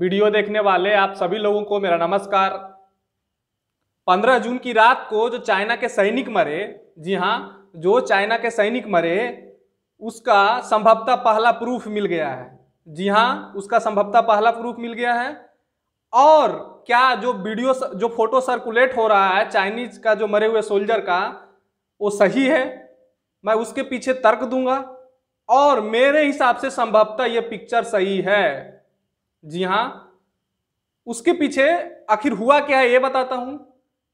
video देखने वाले आप सभी लोगों को मेरा नमस्कार 15 जून की रात को जो चाइना के सैनिक मरे जी हाँ जो चाइना के सैनिक मरे उसका संभवतः पहला प्रूफ मिल गया है जी हाँ उसका संभवतः पहला प्रूफ मिल गया है और क्या जो वीडियो जो फोटो सर्कुलेट हो रहा है चाइनीज का जो मरे हुए सोल्जर का वो सही है मैं उसके पीछे तर्क दूंगा और मेरे हिसाब से संभवतः ये पिक्चर सही है जी हां उसके पीछे आखिर हुआ क्या है ये बताता हूं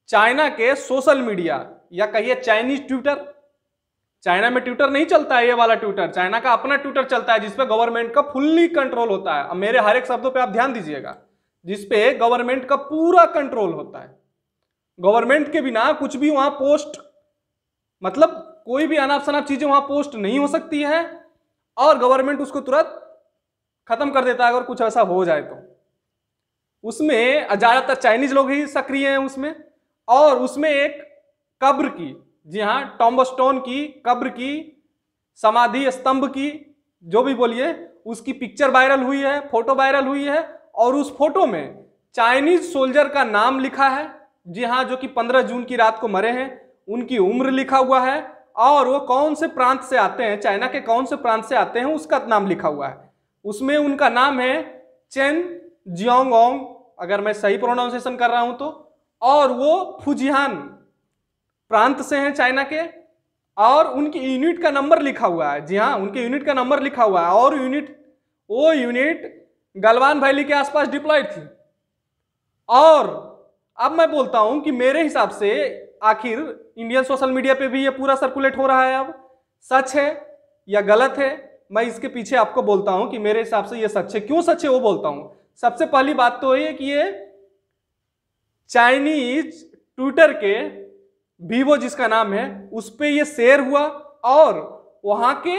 चाइना के सोशल मीडिया या कहिए चाइनीज ट्विटर चाइना में ट्विटर नहीं चलता है ये वाला ट्विटर चाइना का अपना ट्विटर चलता है जिसपे गवर्नमेंट का फुल्ली कंट्रोल होता है अब मेरे हर एक शब्दों पे आप ध्यान दीजिएगा जिसपे गवर्नमेंट का पूरा कंट्रोल होता है गवर्नमेंट के बिना कुछ भी वहां पोस्ट मतलब कोई भी अनाप शनाप चीजें वहां पोस्ट नहीं हो सकती है और गवर्नमेंट उसको तुरंत खत्म कर देता है अगर कुछ ऐसा हो जाए तो उसमें ज़्यादातर चाइनीज लोग ही सक्रिय हैं उसमें और उसमें एक कब्र की जी हाँ टॉम्बस्टोन की कब्र की समाधि स्तंभ की जो भी बोलिए उसकी पिक्चर वायरल हुई है फोटो वायरल हुई है और उस फोटो में चाइनीज सोल्जर का नाम लिखा है जी हाँ जो कि 15 जून की रात को मरे हैं उनकी उम्र लिखा हुआ है और वो कौन से प्रांत से आते हैं चाइना के कौन से प्रांत से आते हैं उसका नाम लिखा हुआ है उसमें उनका नाम है चेन जियोंगोंग अगर मैं सही प्रोनाउंसिएशन कर रहा हूं तो और वो फुजिहान प्रांत से हैं चाइना के और उनकी यूनिट का नंबर लिखा हुआ है जी हाँ उनके यूनिट का नंबर लिखा हुआ है और यूनिट वो यूनिट गलवान वैली के आसपास डिप्लॉयड थी और अब मैं बोलता हूं कि मेरे हिसाब से आखिर इंडियन सोशल मीडिया पे भी ये पूरा सर्कुलेट हो रहा है अब सच है या गलत है मैं इसके पीछे आपको बोलता हूं कि मेरे हिसाब से ये सच है क्यों सच है वो बोलता हूं सबसे पहली बात तो ये कि ये चाइनीज ट्विटर के वीवो जिसका नाम है उस पर यह शेयर हुआ और वहां के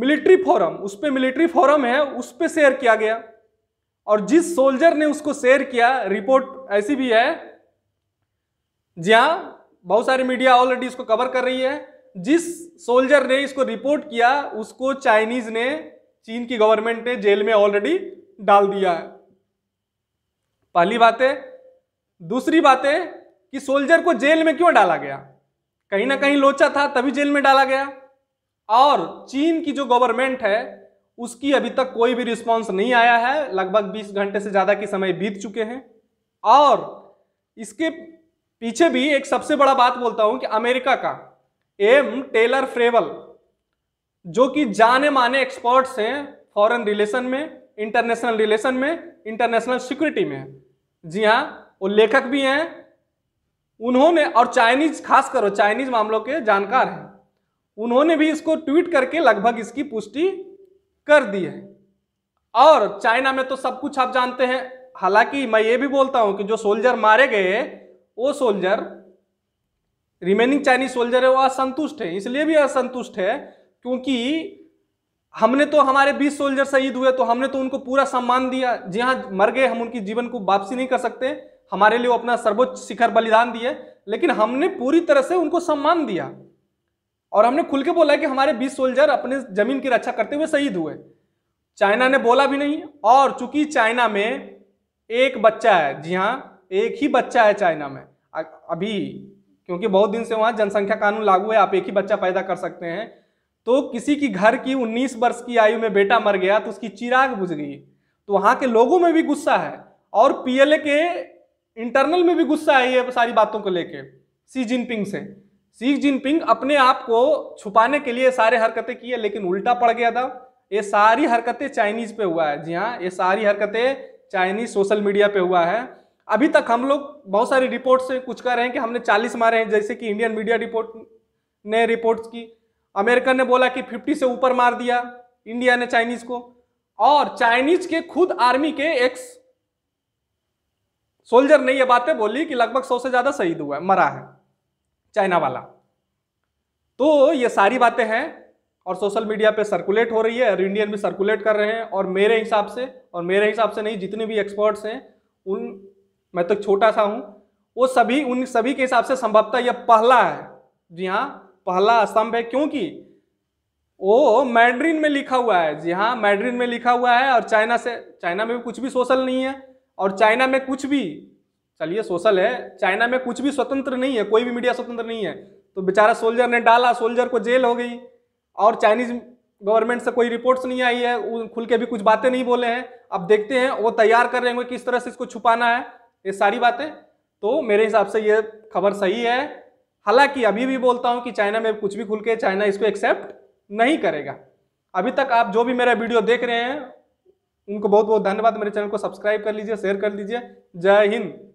मिलिट्री फोरम उस पर मिलिट्री फोरम है उस पर शेयर किया गया और जिस सोल्जर ने उसको शेयर किया रिपोर्ट ऐसी भी है जहां बहुत सारी मीडिया ऑलरेडी इसको कवर कर रही है जिस सोल्जर ने इसको रिपोर्ट किया उसको चाइनीज ने चीन की गवर्नमेंट ने जेल में ऑलरेडी डाल दिया है पहली बात है दूसरी बात है कि सोल्जर को जेल में क्यों डाला गया कहीं ना कहीं लोचा था तभी जेल में डाला गया और चीन की जो गवर्नमेंट है उसकी अभी तक कोई भी रिस्पांस नहीं आया है लगभग 20 घंटे से ज़्यादा के समय बीत चुके हैं और इसके पीछे भी एक सबसे बड़ा बात बोलता हूं कि अमेरिका का एम टेलर फ्रेवल जो कि जाने माने एक्सपर्ट्स हैं फॉरेन रिलेशन में इंटरनेशनल रिलेशन में इंटरनेशनल सिक्योरिटी में जी हाँ वो लेखक भी हैं उन्होंने और चाइनीज खासकर चाइनीज मामलों के जानकार हैं उन्होंने भी इसको ट्वीट करके लगभग इसकी पुष्टि कर दी है और चाइना में तो सब कुछ आप जानते हैं हालांकि मैं ये भी बोलता हूं कि जो सोल्जर मारे गए वो सोल्जर रिमेनिंग चाइनीज सोल्जर है वो असंतुष्ट है इसलिए भी असंतुष्ट है क्योंकि हमने तो हमारे 20 सोल्जर शहीद हुए तो हमने तो उनको पूरा सम्मान दिया जी हाँ मर गए हम उनकी जीवन को वापसी नहीं कर सकते हमारे लिए वो अपना सर्वोच्च शिखर बलिदान दिए लेकिन हमने पूरी तरह से उनको सम्मान दिया और हमने खुल के बोला कि हमारे 20 सोल्जर अपने जमीन की रक्षा करते हुए शहीद हुए चाइना ने बोला भी नहीं और चूंकि चाइना में एक बच्चा है जी हाँ एक ही बच्चा है चाइना में अभी क्योंकि बहुत दिन से वहाँ जनसंख्या कानून लागू है आप एक ही बच्चा पैदा कर सकते हैं तो किसी की घर की 19 वर्ष की आयु में बेटा मर गया तो उसकी चिराग बुझ गई तो वहाँ के लोगों में भी गुस्सा है और पीएलए के इंटरनल में भी गुस्सा है ये सारी बातों को लेके सी जिनपिंग से सी जिनपिंग अपने आप को छुपाने के लिए सारे हरकतें की है लेकिन उल्टा पड़ गया था ये सारी हरकतें चाइनीज पे हुआ है जी हाँ ये सारी हरकतें चाइनीज सोशल मीडिया पे हुआ है अभी तक हम लोग बहुत सारी रिपोर्ट से कुछ कह रहे हैं कि हमने 40 मारे हैं जैसे कि इंडियन मीडिया रिपोर्ट ने रिपोर्ट्स की अमेरिकन ने बोला कि 50 से ऊपर मार दिया इंडिया ने चाइनीज को और चाइनीज के खुद आर्मी के एक सोल्जर ने ये बातें बोली कि लगभग सौ से ज्यादा शहीद हुआ है मरा है चाइना वाला तो ये सारी बातें हैं और सोशल मीडिया पे सर्कुलेट हो रही है और इंडियन भी सर्कुलेट कर रहे हैं और मेरे हिसाब से और मेरे हिसाब से नहीं जितने भी एक्सपर्ट्स हैं उन मैं तो छोटा सा हूँ वो सभी उन सभी के हिसाब से संभवतः यह पहला है जी हाँ पहला स्तंभ है क्योंकि वो मैड्रिन में लिखा हुआ है जी हाँ मैड्रिन में लिखा हुआ है और चाइना से चाइना में भी कुछ भी सोशल नहीं है और चाइना में कुछ भी चलिए सोशल है चाइना में कुछ भी स्वतंत्र नहीं है कोई भी मीडिया स्वतंत्र नहीं है तो बेचारा सोल्जर ने डाला सोल्जर को जेल हो गई और चाइनीज गवर्नमेंट से कोई रिपोर्ट्स नहीं आई है खुल के भी कुछ बातें नहीं बोले हैं अब देखते हैं वो तैयार कर रहे होंगे किस तरह से इसको छुपाना है ये सारी बातें तो मेरे हिसाब से ये खबर सही है हालांकि अभी भी बोलता हूँ कि चाइना में कुछ भी खुल के चाइना इसको एक्सेप्ट नहीं करेगा अभी तक आप जो भी मेरा वीडियो देख रहे हैं उनको बहुत बहुत धन्यवाद मेरे चैनल को सब्सक्राइब कर लीजिए शेयर कर लीजिए जय हिंद